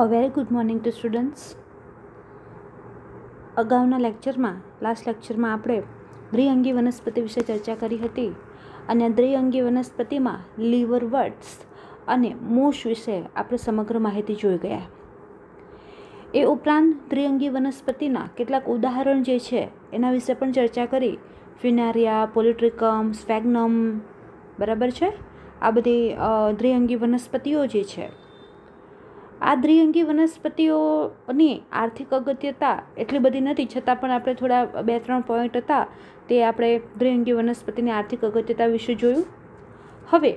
a very good morning to students અગાઉના લેક્ચરમાં last લેક્ચરમાં આપણે દ્વિઅંગી વનસ્પતિ વિશે ચર્ચા કરી હતી અને દ્વિઅંગી વનસ્પતિમાં લીવર વર્ડ્સ અને મૂશ વિશે આપણે સમગ્ર માહિતી જોઈ ગયા એ ઉપરાંત દ્વિઅંગી વનસ્પતિના કેટલાક ઉદાહરણ જે છે એના વિશે પણ ચર્ચા કરી ફિનારિયા પોલિટ્રિકમ સ્વેગ્નમ બરાબર છે આ બધી દ્વિઅંગી વનસ્પતિઓ જે છે આ દ્વિઅંગી વનસ્પતિઓની આર્થિક અગત્યતા એટલી બધી નથી છતાં પણ આપણે થોડા બે ત્રણ પોઈન્ટ હતા તે આપણે દ્વિઅંગી વનસ્પતિની આર્થિક અગત્યતા વિશે જોયું હવે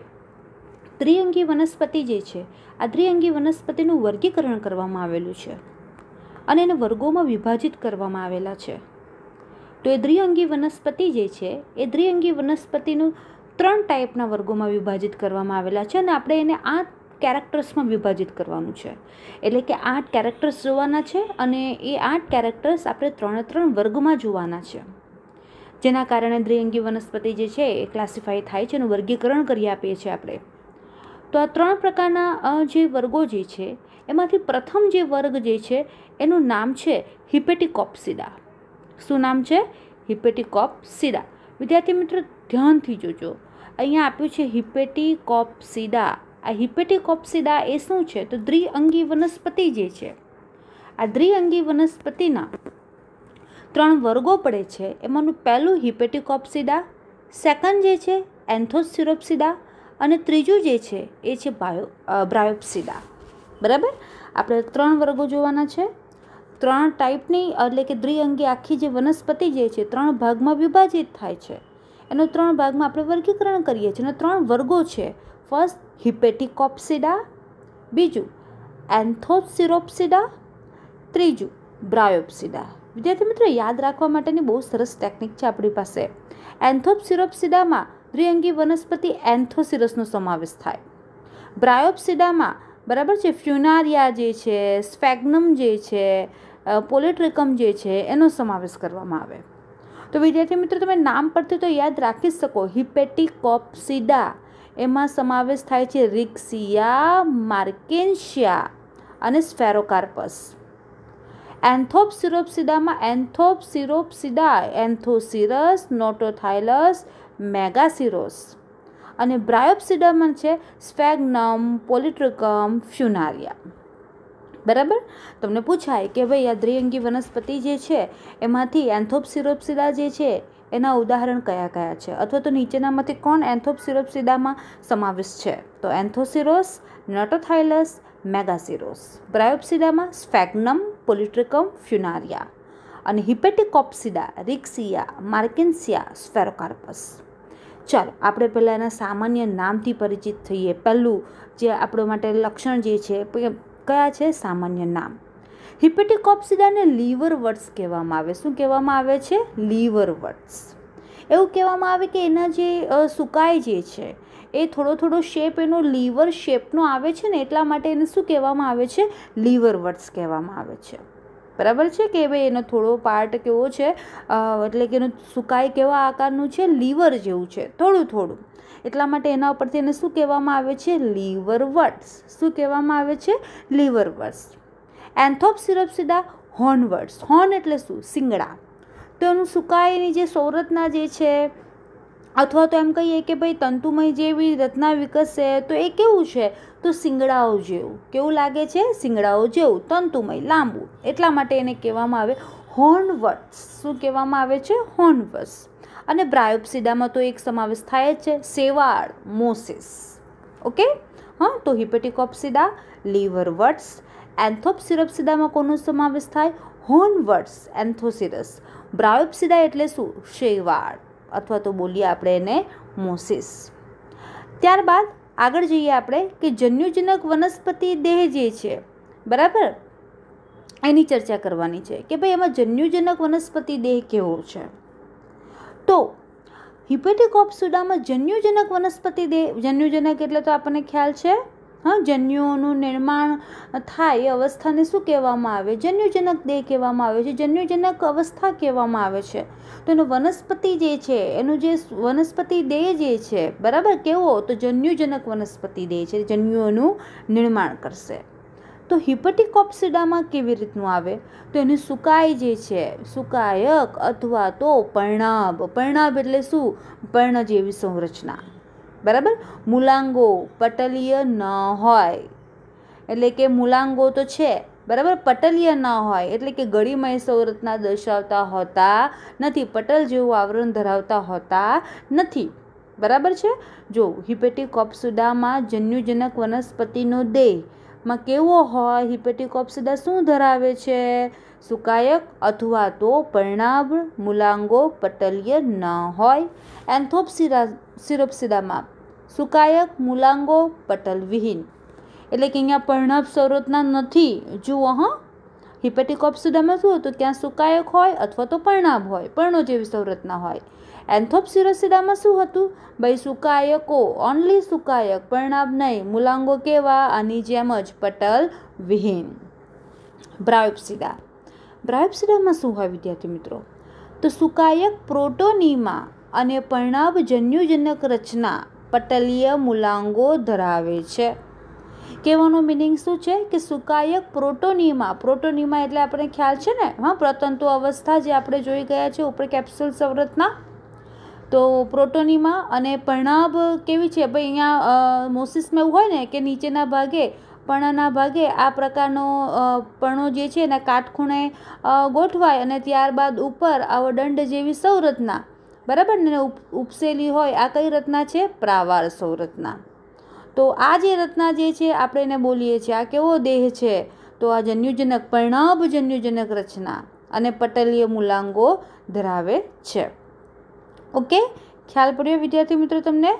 દ્વિઅંગી વનસ્પતિ જે છે આ દ્વિઅંગી વનસ્પતિનું વર્ગીકરણ કરવામાં આવેલું છે અને એને વર્ગોમાં વિભાજિત કરવામાં આવેલા છે તો એ દ્વિઅંગી વનસ્પતિ જે છે એ દ્વિઅંગી વનસ્પતિનું ત્રણ ટાઈપના વર્ગોમાં વિભાજિત કરવામાં આવેલા છે અને આપણે એને આ કેરેક્ટર્સમાં વિભાજિત કરવાનું છે એટલે કે આઠ કેરેક્ટર્સ જોવાના છે અને એ આઠ કેરેક્ટર્સ આપણે ત્રણે ત્રણ વર્ગમાં જોવાના છે જેના કારણે દ્વિઅંગી વનસ્પતિ જે છે એ ક્લાસિફાય થાય છે એનું વર્ગીકરણ કરી આપીએ છીએ આપણે તો આ ત્રણ પ્રકારના જે વર્ગો જે છે એમાંથી પ્રથમ જે વર્ગ જે છે એનું નામ છે હિપેટિકોપ્સિડા શું નામ છે હિપેટિકોપ્સિડા વિદ્યાર્થી મિત્રો ધ્યાનથી જોજો અહીંયા આપ્યું છે હિપેટિકોપ્સિડા આ હિપેટિકોપ્સિડા એ શું છે તો દ્વિઅંગી વનસ્પતિ જે છે આ દ્વિઅંગી વનસ્પતિના ત્રણ વર્ગો પડે છે એમાંનું પહેલું હિપેટિકોપ્સિડા સેકન્ડ જે છે એન્થોસિરોપ્સિડા અને ત્રીજું જે છે એ છે બાયો બ્રાયોપ્સિડા બરાબર આપણે ત્રણ વર્ગો જોવાના છે ત્રણ ટાઈપની એટલે કે દ્વિઅંગી આખી જે વનસ્પતિ જે છે ત્રણ ભાગમાં વિભાજિત થાય છે એનો ત્રણ ભાગમાં આપણે વર્ગીકરણ કરીએ છીએ અને ત્રણ વર્ગો છે ફર્સ્ટ હિપેટિકોપ્સિડા બીજું એન્થોસિરોપ્સિડા ત્રીજું બ્રાયોપ્સિડા વિદ્યાર્થી મિત્રો યાદ રાખવા માટેની બહુ સરસ ટેકનિક છે આપણી પાસે એન્થોપ્સિરોપ્સિડામાં દ્વિઅંગી વનસ્પતિ એન્થોસિરસનો સમાવેશ થાય બ્રાયોપ્સિડામાં બરાબર છે ફ્યુનારિયા જે છે સ્ફેગ્નમ જે છે પોલેટ્રિકમ જે છે એનો સમાવેશ કરવામાં આવે તો વિદ્યાર્થી મિત્રો તમે નામ પરથી તો યાદ રાખી શકો હિપેટિકોપ્સિડા એમાં સમાવેશ થાય છે રિક્સિયા માર્કેન્શિયા અને સ્ફેરોકાર્પસ એન્થોપ્સિરોપ્સિડામાં એન્થોપ્સિરોપ્સિડા એન્થોસિરસ નોટોથાઇલસ મેગાસિરોસ અને બ્રાયોપ્સિડામાં છે સ્ફેગ્નમ પોલિટ્રિકમ ફ્યુનારિયા બરાબર તમને પૂછાય કે ભાઈ આ દ્વિઅંગી વનસ્પતિ જે છે એમાંથી એન્થોપ્સિરોપ્સિડા જે છે એના ઉદાહરણ કયા કયા છે અથવા તો નીચેનામાંથી કોણ એન્થોપસિરોપસિડામાં સમાવેશ છે તો એન્થોસિરોસ નટોથાઇલસ મેગાસિરોસ બ્રાયોપસિડામાં સ્ફેગ્નમ પોલિટ્રિકમ ફ્યુનારિયા અને હિપેટિકોપ્સિડા રિક્સિયા માર્કેન્સિયા સ્ફેરોકાર્પસ ચાલો આપણે પહેલાં એના સામાન્ય નામથી પરિચિત થઈએ પહેલું જે આપણો માટે લક્ષણ જે છે કયા છે સામાન્ય નામ હિપેટિકોપ્સિડાને લીવર વર્ડ્સ કહેવામાં આવે શું કહેવામાં આવે છે લીવર વર્ડ્સ એવું કહેવામાં આવે કે એના જે સુકાઈ જે છે એ થોડો થોડો શેપ એનો લીવર શેપનો આવે છે ને એટલા માટે એને શું કહેવામાં આવે છે લીવર વર્ડ્સ કહેવામાં આવે છે બરાબર છે કે ભાઈ એનો થોડો પાર્ટ કેવો છે એટલે કે એનું સુકાઈ કેવા આકારનું છે લીવર જેવું છે થોડું થોડું એટલા માટે એના ઉપરથી એને શું કહેવામાં આવે છે લીવર વર્ટ્સ શું કહેવામાં આવે છે લીવર વર્ડ્સ એન્થોપ સિરપ સીધા હોર્નવર્ડ્સ હોર્ન એટલે શું સિંગડા તો એનું સુકાયેલી જે સૌરતના જે છે અથવા તો એમ કહીએ કે ભાઈ તંતુમય જેવી રચના વિકસશે તો એ કેવું છે તો સિંગડાઓ જેવું કેવું લાગે છે સિંગડાઓ જેવું તંતુમય લાંબુ એટલા માટે એને કહેવામાં આવે હોર્નવર્ટ્સ શું કહેવામાં આવે છે હોર્નવર્ટ્સ અને બ્રાયોપ્સિડામાં તો એક સમાવેશ થાય જ છે સેવાળ મોસિસ ઓકે હા તો હિપેટિકોપ્સિડા લીવરવર્ટ્સ એન્થોપ્સિરપ્સિદામાં કોનો સમાવેશ થાય હોર્નવર્ડ્સ એન્થોસિરસ બ્રાયોપ્સિદા એટલે શું શેવાળ અથવા તો બોલીએ આપણે એને મોસિસ ત્યારબાદ આગળ જઈએ આપણે કે જન્યુજનક વનસ્પતિ દેહ જે છે બરાબર એની ચર્ચા કરવાની છે કે ભાઈ એમાં જન્યુજનક વનસ્પતિ દેહ કેવો છે તો હિપેટિકોપ્સુડામાં જન્યુજનક વનસ્પતિ દેહ જન્યુજનક એટલે તો આપણને ખ્યાલ છે હા જન્યુઓનું નિર્માણ થાય એ અવસ્થાને શું કહેવામાં આવે જન્યુજનક દેહ કહેવામાં આવે છે જન્યુજનક અવસ્થા કહેવામાં આવે છે તો એનો વનસ્પતિ જે છે એનું જે વનસ્પતિ દેહ જે છે બરાબર કેવો તો જન્યુજનક વનસ્પતિ દેહ છે જન્યુઓનું નિર્માણ કરશે તો હિપટીકોપ્સિડામાં કેવી રીતનું આવે તો એની સુકાય જે છે સુકાયક અથવા તો પરણાબ પરણાબ એટલે શું પર્ણ જેવી સંરચના બરાબર મૂલાંગો પટલીય ન હોય એટલે કે મૂલાંગો તો છે બરાબર પટલીય ન હોય એટલે કે ગળીમય સંરચના દર્શાવતા હોતા નથી પટલ જેવું આવરણ ધરાવતા હોતા નથી બરાબર છે જો હિપેટિક કોપ્સુડામાં જન્યુજનક વનસ્પતિનો દેહ માં કેવો હોય હિપેટિક કોપ્સુડા શું ધરાવે છે સુકાયક અથવા તો પર્ણાભ મૂલાંગો પટલીય ન હોય એન્થોપ્સિરા સિરોપ્સિડામાં સુકાયક મૂલાંગો પટલ વિહીન એટલે કે અહીંયા પર્ણભ સંરચના નથી જુઓ હં હિપેટિકોપ્સિડામાં શું હતું ત્યાં સુકાયક હોય અથવા તો પર્ણાભ હોય પર્ણો જેવી સંરચના હોય એન્થોપ્સિરોસિડામાં શું હતું ભાઈ સુકાયકો ઓનલી સુકાયક પર્ણાભ નહીં મૂલાંગો કેવા આની જેમ જ પટલ વિહીન બ્રાયોપ્સિડા બ્રાયોપ્સિડામાં શું હોય વિદ્યાર્થી મિત્રો તો સુકાયક પ્રોટોનીમાં અને જન્યુજનક રચના પટલીય મૂલાંગો ધરાવે છે કહેવાનો મિનિંગ શું છે કે સુકાયક પ્રોટોનિમા પ્રોટોનિમા એટલે આપણે ખ્યાલ છે ને હા પ્રતંતુ અવસ્થા જે આપણે જોઈ ગયા છે ઉપર કેપ્સ્યુલ સવરતના તો પ્રોટોનિમા અને પરણાબ કેવી છે ભાઈ અહીંયા મોસિસમાં એવું હોય ને કે નીચેના ભાગે પણાના ભાગે આ પ્રકારનો પણો જે છે એના કાટખૂણે ગોઠવાય અને ત્યારબાદ ઉપર આવો દંડ જેવી સંરચના બરાબર ને ઉપસેલી હોય આ કઈ રચના છે પ્રાવાર રચના તો આ જે રચના જે છે આપણે એને બોલીએ છીએ આ કેવો દેહ છે તો આ જન્યુજનક પરિણામ જન્યુજનક રચના અને પટલીય મૂલાંગો ધરાવે છે ઓકે ખ્યાલ પડ્યો વિદ્યાર્થી મિત્રો તમને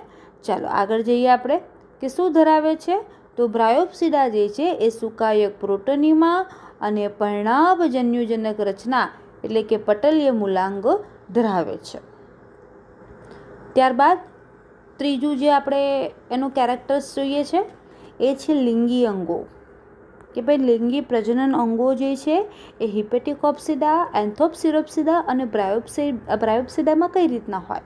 ચાલો આગળ જઈએ આપણે કે શું ધરાવે છે તો બ્રાયોપ્સિડા જે છે એ સુકાયક પ્રોટોનીમાં અને જન્યુજનક રચના એટલે કે પટલીય મૂલાંગો ધરાવે છે ત્યારબાદ ત્રીજું જે આપણે એનું કેરેક્ટર્સ જોઈએ છે એ છે લિંગી અંગો કે ભાઈ લિંગી પ્રજનન અંગો જે છે એ હિપેટિકોપ્સિડા એન્થોપ્સિરોપ્સિડા અને બ્રાયોપ્સી બ્રાયોપ્સિડામાં કઈ રીતના હોય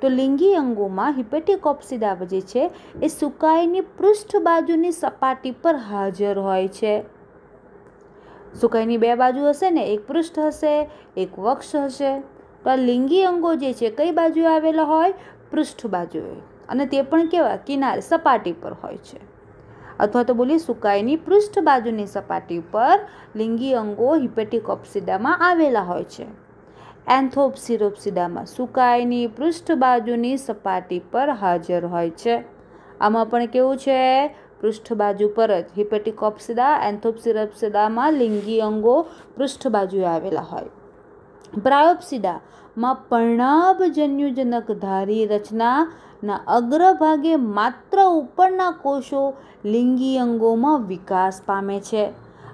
તો લિંગી અંગોમાં હિપેટિકોપ્સિડા જે છે એ સુકાઈની પૃષ્ઠ બાજુની સપાટી પર હાજર હોય છે સુકાઈની બે બાજુ હશે ને એક પૃષ્ઠ હશે એક વક્ષ હશે તો આ લિંગી અંગો જે છે કઈ બાજુ આવેલા હોય પૃષ્ઠ બાજુએ અને તે પણ કેવા કિનારે સપાટી પર હોય છે અથવા તો બોલીએ સુકાઈની પૃષ્ઠ બાજુની સપાટી પર લિંગી અંગો હિપેટિક ઓપ્સિડામાં આવેલા હોય છે એન્થોપ્સિરોપ્સિડામાં સુકાઈની પૃષ્ઠ બાજુની સપાટી પર હાજર હોય છે આમાં પણ કેવું છે પૃષ્ઠ બાજુ પર જ હિપેટિકોપ્સિડા એન્થોપ્સિરોપ્સિડામાં લિંગી અંગો પૃષ્ઠ બાજુએ આવેલા હોય પ્રાયોપ્સિડામાં પર્ણાભજન્યુજનક ધારી રચનાના અગ્રભાગે માત્ર ઉપરના કોષો લિંગી અંગોમાં વિકાસ પામે છે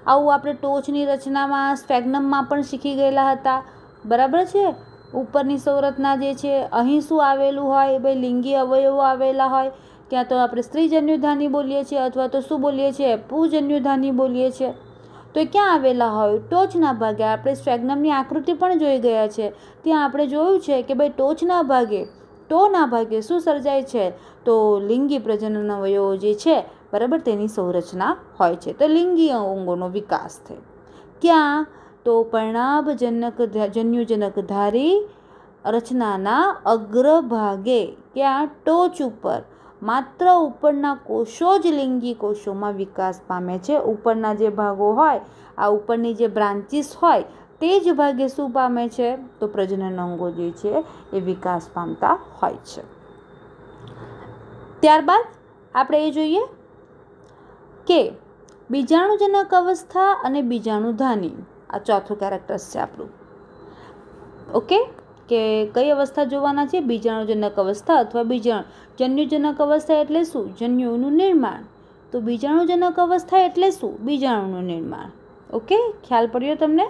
આવું આપણે ટોચની રચનામાં સ્ફેગ્નમમાં પણ શીખી ગયેલા હતા બરાબર છે ઉપરની સૌરચના જે છે અહીં શું આવેલું હોય ભાઈ લિંગી અવયવો આવેલા હોય ક્યાં તો આપણે સ્ત્રીજન્યુધાની બોલીએ છીએ અથવા તો શું બોલીએ છીએ પૂજન્યુધાની બોલીએ છીએ તો ક્યાં આવેલા હોય ટોચના ભાગે આપણે સ્ટ્રેગ્નમની આકૃતિ પણ જોઈ ગયા છે ત્યાં આપણે જોયું છે કે ભાઈ ટોચના ભાગે ટોના ભાગે શું સર્જાય છે તો લિંગી પ્રજનન અવયવો જે છે બરાબર તેની સંરચના હોય છે તો લિંગી અંગોનો વિકાસ થાય ક્યાં તો પરણાભજનક જન્યુજનક ધારી રચનાના અગ્રભાગે ક્યાં ટોચ ઉપર માત્ર ઉપરના કોષો જ લિંગી કોષોમાં વિકાસ પામે છે ઉપરના જે ભાગો હોય આ ઉપરની જે બ્રાન્ચીસ હોય તે જ ભાગે શું પામે છે તો પ્રજનન અંગો જે છે એ વિકાસ પામતા હોય છે ત્યારબાદ આપણે એ જોઈએ કે બીજાણુજનક અવસ્થા અને બીજાણુધાની આ ચોથું કેરેક્ટર્સ છે આપણું ઓકે કે કઈ અવસ્થા જોવાના છે બીજાણુજનક અવસ્થા અથવા બીજાણુ જન્યુજનક અવસ્થા એટલે શું જન્યુનું નિર્માણ તો બીજાણુજનક અવસ્થા એટલે શું બીજાણુનું નિર્માણ ઓકે ખ્યાલ પડ્યો તમને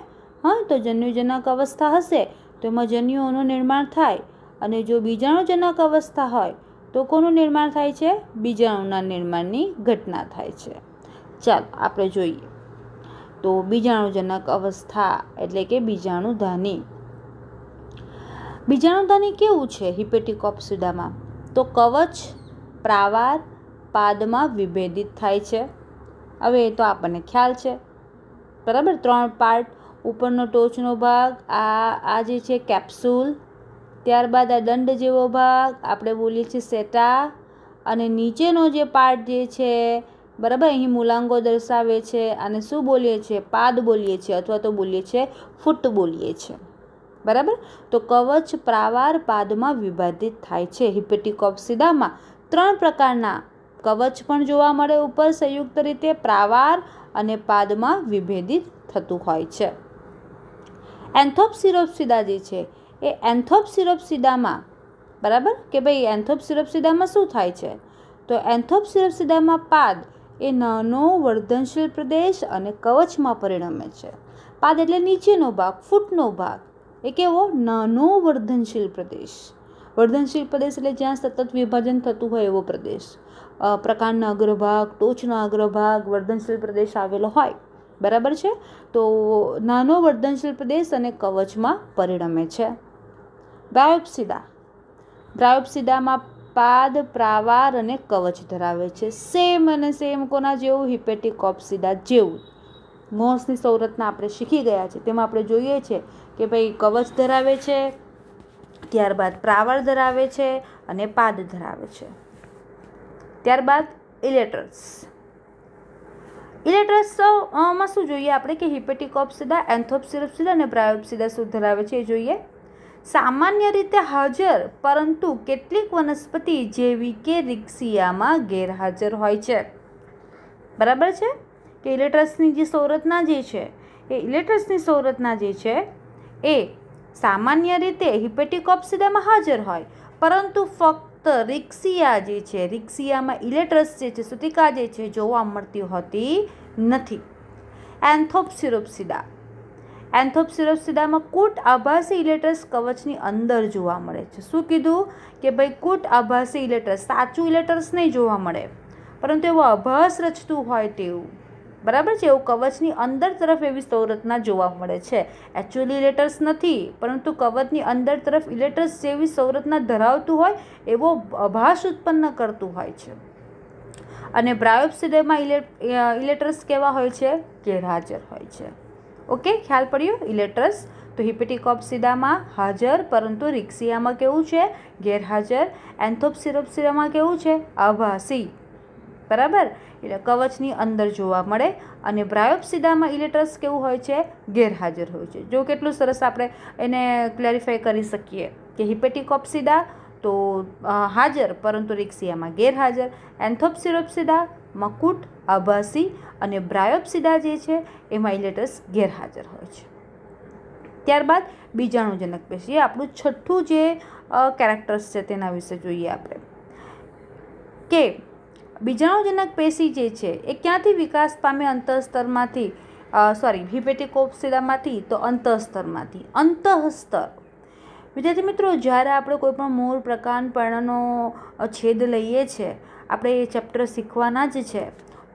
હા તો જન્યુજનક અવસ્થા હશે તો એમાં જન્યુઓનું નિર્માણ થાય અને જો બીજાણુજનક અવસ્થા હોય તો કોનું નિર્માણ થાય છે બીજાણુના નિર્માણની ઘટના થાય છે ચાલો આપણે જોઈએ તો બીજાણુજનક અવસ્થા એટલે કે બીજાણુધાની બીજાનું ધની કેવું છે હિપેટિકોપ્સિડામાં તો કવચ પ્રાવાર પાદમાં વિભેદિત થાય છે હવે એ તો આપણને ખ્યાલ છે બરાબર ત્રણ પાર્ટ ઉપરનો ટોચનો ભાગ આ આ જે છે કેપ્સ્યુલ ત્યારબાદ આ દંડ જેવો ભાગ આપણે બોલીએ છીએ સેટા અને નીચેનો જે પાર્ટ જે છે બરાબર અહીં મૂલાંગો દર્શાવે છે અને શું બોલીએ છીએ પાદ બોલીએ છીએ અથવા તો બોલીએ છીએ ફૂટ બોલીએ છીએ બરાબર તો કવચ પ્રાવાર પાદમાં વિભાજિત થાય છે હિપેટિકોપ્સિડામાં ત્રણ પ્રકારના કવચ પણ જોવા મળે ઉપર સંયુક્ત રીતે પ્રાવાર અને પાદમાં વિભેદિત થતું હોય છે એન્થોપ્સિરોપ્સિડા જે છે એ એન્થોપ્સિરોપ્સિડામાં બરાબર કે ભાઈ એન્થોપ્સિરોપ્સિડામાં શું થાય છે તો એન્થોપ્સિરોપ્સિડામાં પાદ એ નાનો વર્ધનશીલ પ્રદેશ અને કવચમાં પરિણમે છે પાદ એટલે નીચેનો ભાગ ફૂટનો ભાગ એ કેવો નાનો વર્ધનશીલ પ્રદેશ વર્ધનશીલ પ્રદેશ એટલે જ્યાં સતત વિભાજન થતું હોય એવો પ્રદેશ પ્રકારના અગ્રભાગ ટોચનો અગ્રભાગ વર્ધનશીલ પ્રદેશ આવેલો હોય બરાબર છે તો નાનો વર્ધનશીલ પ્રદેશ અને કવચમાં પરિણમે છે બ્રાયોપ્સિદા બ્રાયોપ્સિદામાં પાદ પ્રાવાર અને કવચ ધરાવે છે સેમ અને સેમ કોના જેવું હિપેટિકોપ્સિદા જેવું મોહસની સૌરતના આપણે શીખી ગયા છે તેમાં આપણે જોઈએ છે કે ભાઈ કવચ ધરાવે છે ત્યારબાદ પ્રાવળ ધરાવે છે અને પાદ ધરાવે છે ત્યારબાદ ઇલેક્ટ્રસ ઇલેક્ટ્રસ માં શું જોઈએ આપણે કે હિપેટિકોપ્સિડા એન્થોપ્સિરોપ્સિડા અને પ્રાયોપ્સિડા શું ધરાવે છે એ જોઈએ સામાન્ય રીતે હાજર પરંતુ કેટલીક વનસ્પતિ જેવી કે રિક્સિયામાં ગેરહાજર હોય છે બરાબર છે કે ઇલેક્ટ્રસની જે સંરચના જે છે એ ઇલેટ્રસની સંરચના જે છે એ સામાન્ય રીતે હિપેટિકોપ્સિડામાં હાજર હોય પરંતુ ફક્ત રિક્સિયા જે છે રિક્સિયામાં ઇલેક્ટ્રસ જે છે સુતિકા જે છે જોવા મળતી હોતી નથી એન્થોપ્સિરોપ્સિડા એન્થોપ્સિરોપ્સિડામાં કૂટ આભાસી ઇલેક્ટ્રસ કવચની અંદર જોવા મળે છે શું કીધું કે ભાઈ કૂટ આભાસી ઇલેક્ટ્રસ સાચું ઇલેક્ટ્રસ નહીં જોવા મળે પરંતુ એવો આભાસ રચતું હોય તેવું બરાબર છે એવું કવચની અંદર તરફ એવી સૌરચના જોવા મળે છે એકચ્યુઅલી ઇલેટર્સ નથી પરંતુ કવચની અંદર તરફ ઇલેક્ટ્રસ જેવી સૌરચના ધરાવતું હોય એવો ભાષ ઉત્પન્ન કરતું હોય છે અને બ્રાયોપ્સિડેમાં ઇલેટર્સ કેવા હોય છે ગેરહાજર હોય છે ઓકે ખ્યાલ પડ્યું ઇલેક્ટ્રસ તો હિપેટિકોપ્સિડામાં હાજર પરંતુ રિક્સિયામાં કેવું છે ગેરહાજર એન્થોપસિરોપસિરામાં કેવું છે આભાસી બરાબર એટલે કવચની અંદર જોવા મળે અને બ્રાયોપ્સિદામાં ઇલેક્ટ્રસ કેવું હોય છે ગેરહાજર હોય છે જો કેટલું સરસ આપણે એને ક્લેરિફાય કરી શકીએ કે હિપેટિકોપ્સિદા તો હાજર પરંતુ રિક્સિયામાં ગેરહાજર એન્થોપ્સિરોપ્સિદા મકુટ આભાસી અને બ્રાયોપ્સિદા જે છે એમાં ઇલેટસ ગેરહાજર હોય છે ત્યારબાદ બીજાણુજનક પેશી આપણું છઠ્ઠું જે કેરેક્ટર્સ છે તેના વિશે જોઈએ આપણે કે બીજાણુજનક પેશી જે છે એ ક્યાંથી વિકાસ પામે અંતઃસ્તરમાંથી સોરી હિપેટિકોપ્સિલામાંથી તો અંતઃસ્તરમાંથી અંતઃસ્તર વિદ્યાર્થી મિત્રો જ્યારે આપણે કોઈપણ મૂળ પ્રકાંડ પર્ણનો છેદ લઈએ છીએ આપણે એ ચેપ્ટર શીખવાના જ છે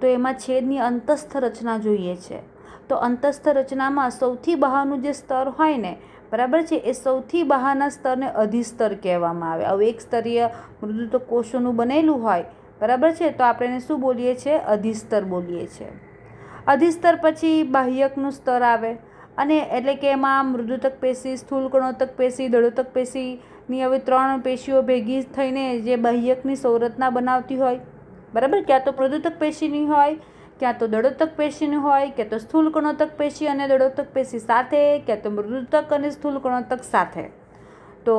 તો એમાં છેદની અંતસ્થ રચના જોઈએ છે તો અંતસ્થ રચનામાં સૌથી બહારનું જે સ્તર હોય ને બરાબર છે એ સૌથી બહારના સ્તરને અધિસ્તર કહેવામાં આવે હવે એક સ્તરીય મૃદુત્વ કોષોનું બનેલું હોય બરાબર છે તો આપણે એને શું બોલીએ છીએ અધિસ્તર બોલીએ છીએ અધિસ્તર પછી બાહ્યકનું સ્તર આવે અને એટલે કે એમાં મૃદુતક પેશી સ્થૂલકણોતક પેશી દળોતક પેશીની હવે ત્રણ પેશીઓ ભેગી થઈને જે બાહ્યકની સંરચના બનાવતી હોય બરાબર ક્યાં તો મૃદુતક પેશીની હોય ક્યાં તો દળોતક પેશીની હોય ક્યાં તો સ્થૂલકણોતક પેશી અને દળોતક પેશી સાથે ક્યાં તો મૃદુતક અને સ્થૂલકણોતક સાથે તો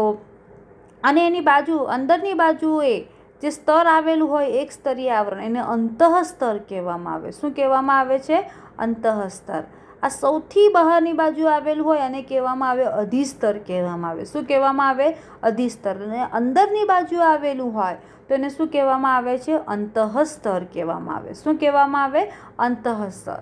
અને એની બાજુ અંદરની બાજુએ જે સ્તર આવેલું હોય એક સ્તરીય આવરણ એને અંતઃસ્તર કહેવામાં આવે શું કહેવામાં આવે છે અંતઃસ્તર આ સૌથી બહારની બાજુ આવેલું હોય અને કહેવામાં આવે અધિસ્તર કહેવામાં આવે શું કહેવામાં આવે અધિસ્તર અને અંદરની બાજુ આવેલું હોય તો એને શું કહેવામાં આવે છે અંતઃસ્તર કહેવામાં આવે શું કહેવામાં આવે અંતઃસ્તર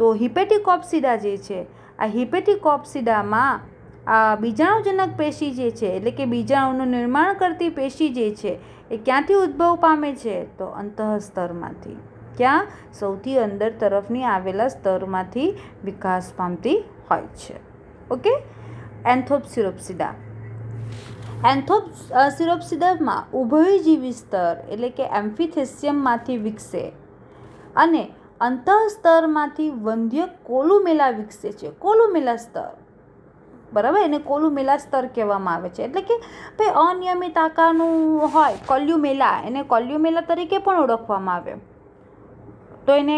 તો હિપેટિકોપ્સિડા જે છે આ હિપેટિકોપ્સિડામાં આ બીજાણુજનક પેશી જે છે એટલે કે બીજાણુનું નિર્માણ કરતી પેશી જે છે એ ક્યાંથી ઉદ્ભવ પામે છે તો અંતઃસ્તરમાંથી ક્યાં સૌથી અંદર તરફની આવેલા સ્તરમાંથી વિકાસ પામતી હોય છે ઓકે એન્થોપ્સિરોપ્સિડા એન્થોપ સિરોપ્સિડામાં ઉભયજીવી સ્તર એટલે કે એમ્ફિથેસિયમમાંથી વિકસે અને અંતઃસ્તરમાંથી વંધ્ય કોલુમેલા વિકસે છે કોલુમેલા સ્તર બરાબર એને કોલુમેલા સ્તર કહેવામાં આવે છે એટલે કે ભાઈ અનિયમિત આકારનું હોય કોલ્યુમેલા એને કોલ્યુમેલા તરીકે પણ ઓળખવામાં આવે તો એને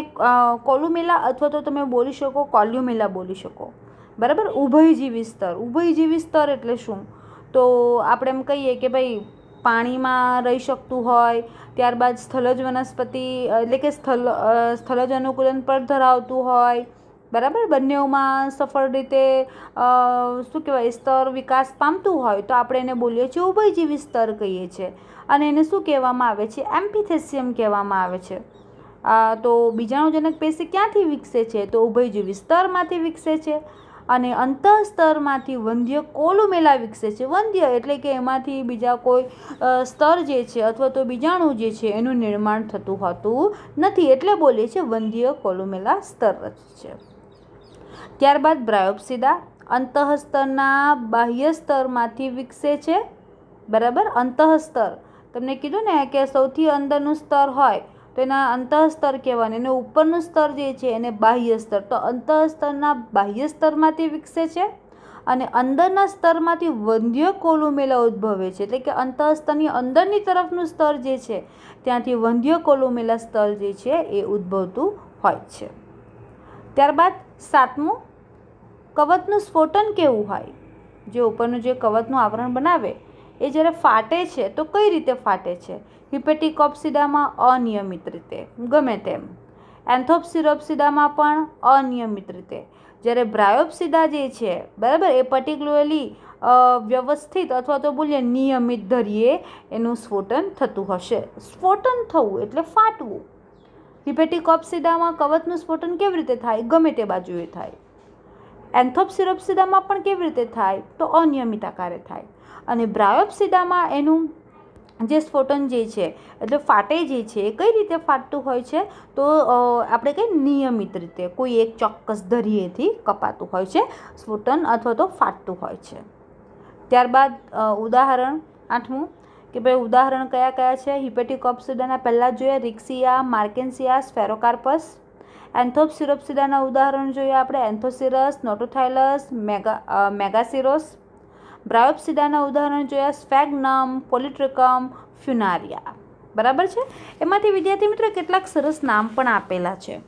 કોલુમેલા અથવા તો તમે બોલી શકો કોલ્યુમેલા બોલી શકો બરાબર ઉભયજીવી સ્તર ઉભયજીવી સ્તર એટલે શું તો આપણે એમ કહીએ કે ભાઈ પાણીમાં રહી શકતું હોય ત્યારબાદ સ્થલજ વનસ્પતિ એટલે કે સ્થલ સ્થલજ અનુકૂલન પર ધરાવતું હોય બરાબર બંનેઓમાં સફળ રીતે શું કહેવાય સ્તર વિકાસ પામતું હોય તો આપણે એને બોલીએ છીએ ઉભયજીવી સ્તર કહીએ છીએ અને એને શું કહેવામાં આવે છે એમ્ફિથેસિયમ કહેવામાં આવે છે તો બીજાણુજનક પેશી ક્યાંથી વિકસે છે તો ઉભયજીવી સ્તરમાંથી વિકસે છે અને અંતઃસ્તરમાંથી વંધ્ય કોલુમેલા વિકસે છે વંધ્ય એટલે કે એમાંથી બીજા કોઈ સ્તર જે છે અથવા તો બીજાણુ જે છે એનું નિર્માણ થતું હોતું નથી એટલે બોલીએ છીએ વંધ્ય કોલુમેલા સ્તર છે ત્યારબાદ બ્રાયોપ્સિદા અંતઃસ્તરના બાહ્ય સ્તરમાંથી વિકસે છે બરાબર અંતઃસ્તર તમને કીધું ને કે સૌથી અંદરનું સ્તર હોય તો એના અંતઃસ્તર કહેવાનું એને ઉપરનું સ્તર જે છે એને બાહ્ય સ્તર તો અંતઃસ્તરના બાહ્ય સ્તરમાંથી વિકસે છે અને અંદરના સ્તરમાંથી વંધ્ય કોલુમેલા ઉદ્ભવે છે એટલે કે અંતઃસ્તરની અંદરની તરફનું સ્તર જે છે ત્યાંથી વંધ્ય કોલુમેલા સ્તર જે છે એ ઉદ્ભવતું હોય છે ત્યારબાદ સાતમું કવચનું સ્ફોટન કેવું હોય જે ઉપરનું જે કવચનું આવરણ બનાવે એ જ્યારે ફાટે છે તો કઈ રીતે ફાટે છે હિપેટિકોપ્સિડામાં અનિયમિત રીતે ગમે તેમ એન્થોપ્સિરોપ્સિડામાં પણ અનિયમિત રીતે જ્યારે બ્રાયોપ્સિડા જે છે બરાબર એ પર્ટિક્યુલરલી વ્યવસ્થિત અથવા તો બોલીએ નિયમિત ધરીએ એનું સ્ફોટન થતું હશે સ્ફોટન થવું એટલે ફાટવું હિપેટિકોપ્સિડામાં કવચનું સ્ફોટન કેવી રીતે થાય ગમે તે બાજુએ થાય એન્થોપ્સિરોપ્સિડામાં પણ કેવી રીતે થાય તો અનિયમિત આકારે થાય અને બ્રાયોપ્સિડામાં એનું જે સ્ફોટન જે છે એટલે ફાટે જે છે એ કઈ રીતે ફાટતું હોય છે તો આપણે કંઈ નિયમિત રીતે કોઈ એક ચોક્કસ દરિયેથી કપાતું હોય છે સ્ફોટન અથવા તો ફાટતું હોય છે ત્યારબાદ ઉદાહરણ આઠમું કે ભાઈ ઉદાહરણ કયા કયા છે હિપેટિક ઓપ્સિડાના પહેલાં જોઈએ રિક્સિયા માર્કેન્સિયા સ્ફેરોકાર્પસ એન્થોપ્સિરોપ્સિડાના ઉદાહરણ જોઈએ આપણે એન્થોસિરસ નોટોથાઇલસ મેગા મેગાસિરોસ બ્રાયોપ્સિડાના ઉદાહરણ જોયા સ્ફેગનમ પોલિટ્રિકમ ફ્યુનારિયા બરાબર છે એમાંથી વિદ્યાર્થી મિત્રો કેટલાક સરસ નામ પણ આપેલા છે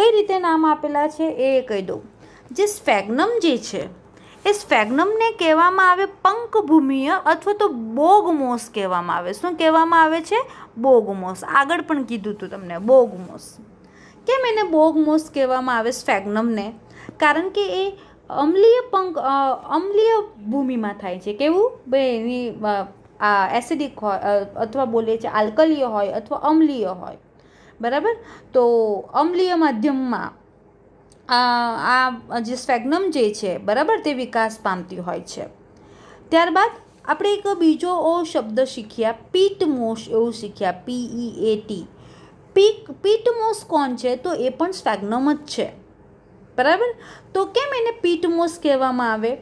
કઈ રીતે નામ આપેલા છે એ કહી દઉં જે સ્ફેગ્નમ જે છે એ સ્ફેગ્નમને કહેવામાં આવે પંકભૂમિય અથવા તો બોગમોસ કહેવામાં આવે શું કહેવામાં આવે છે બોગમોસ આગળ પણ કીધું હતું તમને બોગમોસ કેમ એને બોગમોસ કહેવામાં આવે સ્ફેગ્નમને કારણ કે એ અમ્લીય પંક અમ્લીય ભૂમિમાં થાય છે કેવું બે એની આ એસિડિક હોય અથવા બોલીએ છીએ આલ્કલીય હોય અથવા અમ્લીય હોય બરાબર તો અમ્લીય માધ્યમમાં આ જે સ્ફેગ્નમ જે છે બરાબર તે વિકાસ પામતી હોય છે ત્યારબાદ આપણે એક બીજો શબ્દ શીખ્યા પીટ મોશ એવું શીખ્યા પીઈ એ ટી પીક પીટમોસ કોણ છે તો એ પણ સ્ફેગ્નમ જ છે બરાબર તો કેમ એને પીટમોસ કહેવામાં આવે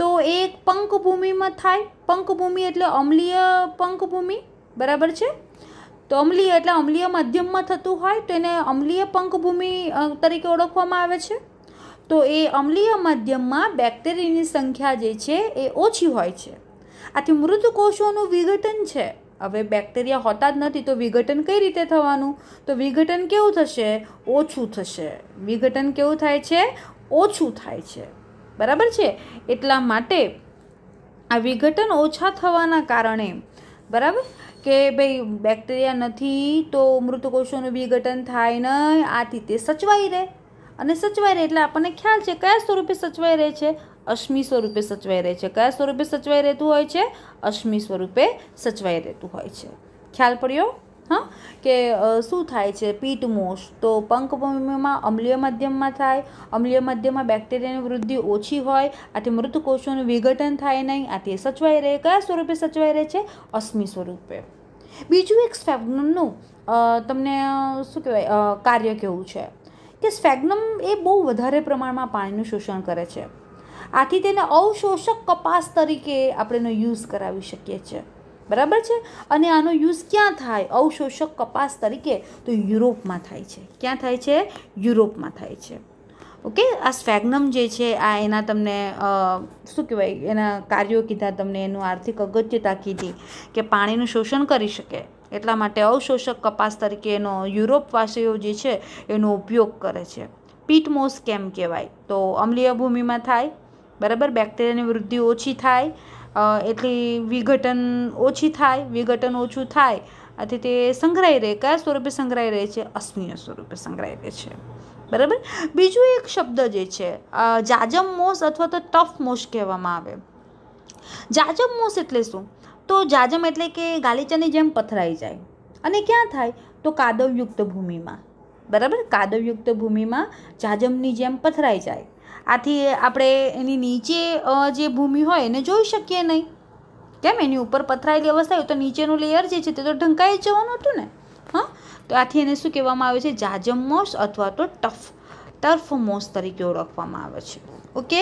તો એ એક પંખભૂમિમાં થાય પંખભૂમિ એટલે અમ્લીય પંખભૂમિ બરાબર છે તો અમલીય એટલે અમ્લીય માધ્યમમાં થતું હોય તો એને અમ્લીય પંખભૂમિ તરીકે ઓળખવામાં આવે છે તો એ અમલીય માધ્યમમાં બેક્ટેરિયાની સંખ્યા જે છે એ ઓછી હોય છે આથી મૃત કોષોનું વિઘટન છે હવે બેક્ટેરિયા હોતા જ નથી તો વિઘટન કઈ રીતે થવાનું તો વિઘટન કેવું થશે ઓછું થશે વિઘટન કેવું થાય છે ઓછું થાય છે બરાબર છે એટલા માટે આ વિઘટન ઓછા થવાના કારણે બરાબર કે ભાઈ બેક્ટેરિયા નથી તો મૃતકોષોનું વિઘટન થાય નહીં આથી તે સચવાઈ રહે અને સચવાઈ રહે એટલે આપણને ખ્યાલ છે કયા સ્વરૂપે સચવાઈ રહે છે અશ્મી સ્વરૂપે સચવાઈ રહે છે કયા સ્વરૂપે સચવાઈ રહેતું હોય છે અશ્મી સ્વરૂપે સચવાઈ રહેતું હોય છે ખ્યાલ પડ્યો હા કે શું થાય છે પીટ મોસ તો પંખભૂમિમાં અમ્લીય માધ્યમમાં થાય અમ્લીય માધ્યમમાં બેક્ટેરિયાની વૃદ્ધિ ઓછી હોય આથી મૃત કોષોનું વિઘટન થાય નહીં આથી સચવાઈ રહે કયા સ્વરૂપે સચવાઈ રહે છે અશ્મી સ્વરૂપે બીજું એક સ્ફેગ્નમનું તમને શું કહેવાય કાર્ય કેવું છે કે સ્ફેગ્નમ એ બહુ વધારે પ્રમાણમાં પાણીનું શોષણ કરે છે આથી તેને અવશોષક કપાસ તરીકે આપણે એનો યુઝ કરાવી શકીએ છીએ બરાબર છે અને આનો યુઝ ક્યાં થાય અવશોષક કપાસ તરીકે તો યુરોપમાં થાય છે ક્યાં થાય છે યુરોપમાં થાય છે ઓકે આ સ્ફેગ્નમ જે છે આ એના તમને શું કહેવાય એના કાર્યો કીધા તમને એનું આર્થિક અગત્યતા કીધી કે પાણીનું શોષણ કરી શકે એટલા માટે અવશોષક કપાસ તરીકે એનો યુરોપવાસીઓ જે છે એનો ઉપયોગ કરે છે પીટમોસ કેમ કહેવાય તો અમ્લીય ભૂમિમાં થાય બરાબર બેક્ટેરિયાની વૃદ્ધિ ઓછી થાય એટલી વિઘટન ઓછી થાય વિઘટન ઓછું થાય આથી તે સંગ્રહાઈ રહે કયા સ્વરૂપે સંગ્રહાઈ રહે છે અસ્મિય સ્વરૂપે સંગ્રહાઈ રહે છે બરાબર બીજું એક શબ્દ જે છે જાજમ મોસ અથવા તો ટફ મોસ કહેવામાં આવે જાજમ મોસ એટલે શું તો જાજમ એટલે કે ગાલીચાની જેમ પથરાઈ જાય અને ક્યાં થાય તો કાદવયુક્ત ભૂમિમાં બરાબર કાદવયુક્ત ભૂમિમાં જાજમની જેમ પથરાઈ જાય આથી આપણે એની નીચે જે ભૂમિ હોય એને જોઈ શકીએ નહીં કેમ એની ઉપર પથરાયેલી અવસ્થા હોય તો નીચેનું લેયર જે છે તે તો ઢંકાઈ જવાનું હતું ને હા તો આથી એને શું કહેવામાં આવે છે જાજમ મોસ અથવા તો ટફ ટર્ફ મોસ તરીકે ઓળખવામાં આવે છે ઓકે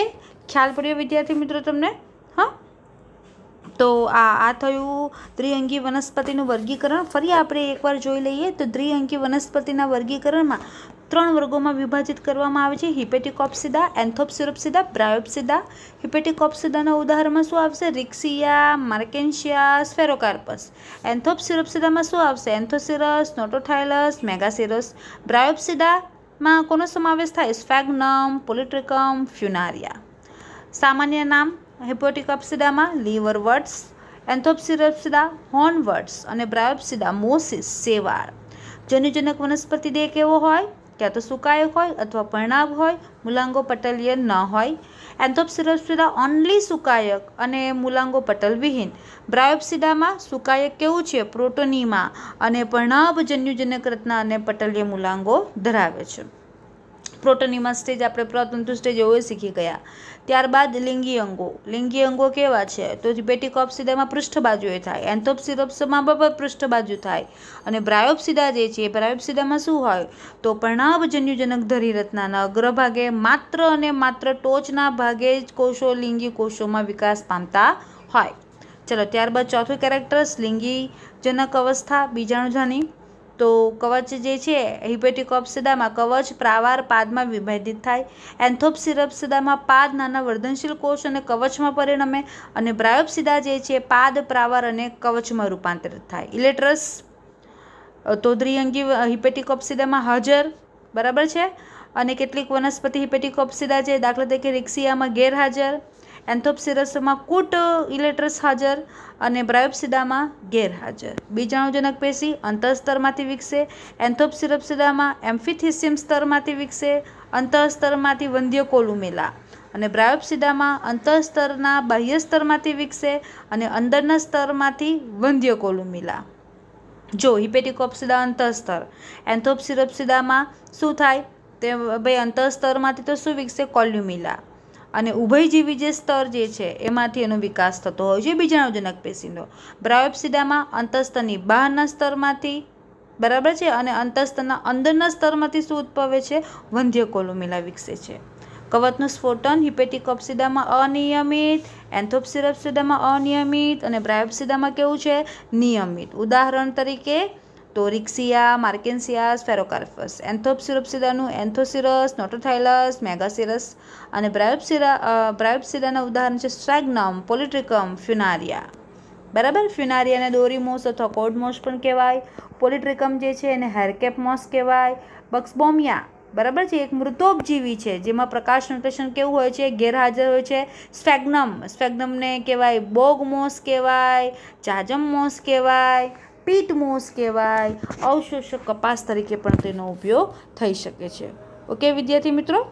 ખ્યાલ પડ્યો વિદ્યાર્થી મિત્રો તમને હા તો આ આ થયું દ્વિઅંગી વનસ્પતિનું વર્ગીકરણ ફરી આપણે એકવાર જોઈ લઈએ તો દ્વિઅંગી વનસ્પતિના વર્ગીકરણમાં ત્રણ વર્ગોમાં વિભાજિત કરવામાં આવે છે હિપેટિકોપ્સિદા એન્થોપ્સિરોપ્સિદા બ્રાયોપ્સિદા હિપેટિકોપ્સિદાના ઉદાહરણમાં શું આવશે રિક્સિયા માર્કેન્શિયા સ્ફેરોકાર્પસ એન્થોપ્સિરોપ્સિદામાં શું આવશે એન્થોસિરસ નોટોથાઇલસ મેગાસિરસ બ્રાયોપ્સિદામાં કોનો સમાવેશ થાય સ્ફેગ્નમ પોલિટ્રિકમ ફ્યુનારિયા સામાન્ય નામ હિપોટિકોપ્સિડામાં લીવરવર્ટ્સ એન્થોપ્સિરોપ્સિડા હોર્નવર્ટ્સ અને બ્રાયોપ્સિડા મોસિસ સેવાળ જન્યુજનક વનસ્પતિ દેહ કેવો હોય ક્યાં તો સુકાયક હોય અથવા પર્ણાભ હોય મૂલાંગો પટલીય ન હોય એન્થોપ્સિરોપ્સિડા ઓનલી સુકાયક અને મૂલાંગો પટલવિહીન વિહીન બ્રાયોપ્સિડામાં સુકાયક કેવું છે પ્રોટોનીમાં અને પર્ણાભજન્યુજનક રત્ના અને પટલીય મૂલાંગો ધરાવે છે પ્રોટનીમાં સ્ટેજ આપણે પ્રતંતુ સ્ટેજ એવું શીખી ગયા ત્યારબાદ લિંગી અંગો લિંગી અંગો કેવા છે તો બેટિકોપ્સિડામાં પૃષ્ઠ બાજુએ થાય એન્થોપ્સિરોપ્સમાં બરાબર પૃષ્ઠ બાજુ થાય અને બ્રાયોપ્સિડા જે છે બ્રાયોપ્સિડામાં શું હોય તો પરણાવજન્યુજનક ધરીરત્નાના અગ્રભાગે માત્ર અને માત્ર ટોચના ભાગે જ કોષો લિંગી કોષોમાં વિકાસ પામતા હોય ચલો ત્યારબાદ ચોથું કેરેક્ટર સ્લિંગી જનક અવસ્થા બીજાણુજાની તો કવચ જે છે હિપેટિકોપ્સિદામાં કવચ પ્રાવાર પાદમાં વિભેદિત થાય એન્થોપ્સિરપ્સિદામાં પાદ નાના વર્ધનશીલ કોષ અને કવચમાં પરિણમે અને બ્રાયોપ્સિદા જે છે પાદ પ્રાવાર અને કવચમાં રૂપાંતરિત થાય ઇલેક્ટ્રસ તો દ્વિઅંગી હિપેટિકોપ્સિદામાં હાજર બરાબર છે અને કેટલીક વનસ્પતિ હિપેટિકોપ્સિદા છે દાખલા તરીકે રિક્સિયામાં ગેરહાજર એન્થોપ્સિરસમાં કૂટ ઇલેક્ટ્રસ હાજર અને બ્રાયોપ્સિડામાં ગેરહાજર બીજાણુજનક પેશી અંતઃસ્તરમાંથી વિકસે એન્થોપ્સિરપ્સિડામાં એમ્ફિથિસિયમ સ્તરમાંથી વિકસે અંતઃસ્તરમાંથી વંધ્ય કોલુમેલા અને બ્રાયોપ્સિડામાં અંતઃસ્તરના બાહ્ય સ્તરમાંથી વિકસે અને અંદરના સ્તરમાંથી વંધ્ય કોલુમિલા જો હિપેટિકોપ્સિડા અંતઃસ્તર એન્થોપ્સિરપ્સિડામાં શું થાય તે ભાઈ અંતઃસ્તરમાંથી તો શું વિકસે કોલ્યુમિલા અને ઉભયજીવી જે સ્તર જે છે એમાંથી એનો વિકાસ થતો હોય છે બીજાણુજનક પેશીનો બ્રાયોપ્સિડામાં અંતસ્તની બહારના સ્તરમાંથી બરાબર છે અને અંતસ્તના અંદરના સ્તરમાંથી શું ઉદ્ભવે છે વંધ્ય કોલોમિલા વિકસે છે કવચનું સ્ફોટન હિપેટિક ઓપ્સિડામાં અનિયમિત એન્થોપ્સિરપ્સિડામાં અનિયમિત અને બ્રાયોપ્સિડામાં કેવું છે નિયમિત ઉદાહરણ તરીકે તો રિક્સિયા માર્કેન્સિયાસ ફેરોકાર્પસ એન્થોપ્સિરોપ્સિડાનું એન્થોસિરસ નોટોથાઇલસ મેગાસિરસ અને બ્રાયોપ્સિરા બ્રાયોપ્સિડાના ઉદાહરણ છે સ્ટ્રેગ્નમ પોલિટ્રિકમ ફ્યુનારિયા બરાબર ફ્યુનારિયાને દોરીમોસ અથવા કોડ મોસ પણ કહેવાય પોલિટ્રિકમ જે છે એને હેરકેપ મોસ કહેવાય બક્સબોમિયા બરાબર છે એક મૃતોપજીવી છે જેમાં પ્રકાશ સંશ્લેષણ કેવું હોય છે ગેરહાજર હોય છે સ્ફેગ્નમ સ્ફેગ્નમને કહેવાય બોગ મોસ કહેવાય જાજમ મોસ કહેવાય પીટ મોસ કહેવાય અવશોષક કપાસ તરીકે પણ તેનો ઉપયોગ થઈ શકે છે ઓકે વિદ્યાર્થી મિત્રો